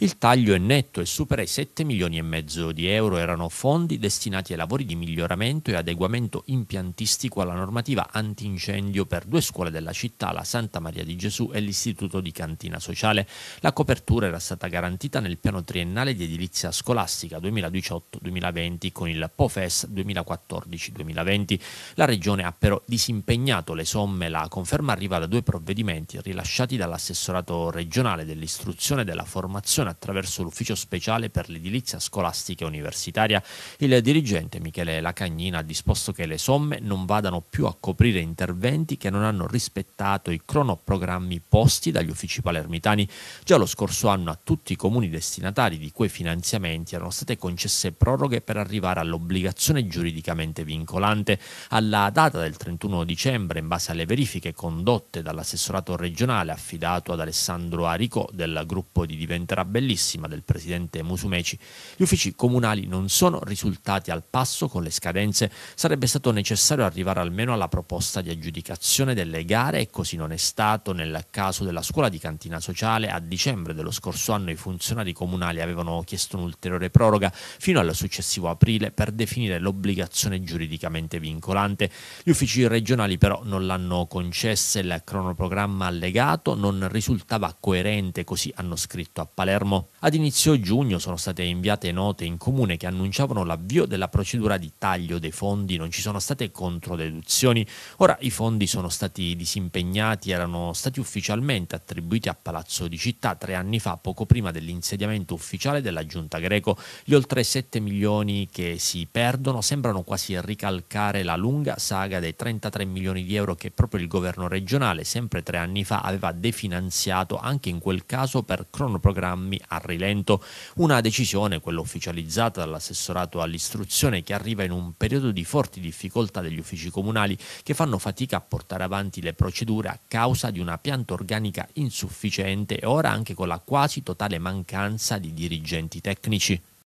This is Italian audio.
Il taglio è netto e supera i 7 milioni e mezzo di euro erano fondi destinati ai lavori di miglioramento e adeguamento impiantistico alla normativa antincendio per due scuole della città, la Santa Maria di Gesù e l'Istituto di Cantina Sociale. La copertura era stata garantita nel piano triennale di edilizia scolastica 2018-2020 con il POFES 2014-2020. La Regione ha però disimpegnato le somme, la conferma arriva da due provvedimenti rilasciati dall'assessorato regionale dell'istruzione e della formazione formazione attraverso l'Ufficio Speciale per l'Edilizia Scolastica e Universitaria. Il dirigente Michele Lacagnina ha disposto che le somme non vadano più a coprire interventi che non hanno rispettato i cronoprogrammi posti dagli uffici palermitani. Già lo scorso anno a tutti i comuni destinatari di quei finanziamenti erano state concesse proroghe per arrivare all'obbligazione giuridicamente vincolante. Alla data del 31 dicembre, in base alle verifiche condotte dall'assessorato regionale affidato ad Alessandro Arico del gruppo di Diventerà Bellezza, bellissima del presidente Musumeci. Gli uffici comunali non sono risultati al passo con le scadenze, sarebbe stato necessario arrivare almeno alla proposta di aggiudicazione delle gare e così non è stato nel caso della scuola di cantina sociale. A dicembre dello scorso anno i funzionari comunali avevano chiesto un'ulteriore proroga fino al successivo aprile per definire l'obbligazione giuridicamente vincolante. Gli uffici regionali però non l'hanno concessa, e il cronoprogramma allegato non risultava coerente, così hanno scritto a Palermo Palermo. Ad inizio giugno sono state inviate note in comune che annunciavano l'avvio della procedura di taglio dei fondi, non ci sono state controdeduzioni, ora i fondi sono stati disimpegnati, erano stati ufficialmente attribuiti a Palazzo di Città tre anni fa, poco prima dell'insediamento ufficiale della Giunta Greco. Gli oltre 7 milioni che si perdono sembrano quasi ricalcare la lunga saga dei 33 milioni di euro che proprio il governo regionale, sempre tre anni fa, aveva definanziato anche in quel caso per cronoprogrammi esami a rilento, una decisione, quella ufficializzata dall'assessorato all'istruzione, che arriva in un periodo di forti difficoltà degli uffici comunali che fanno fatica a portare avanti le procedure a causa di una pianta organica insufficiente e ora anche con la quasi totale mancanza di dirigenti tecnici.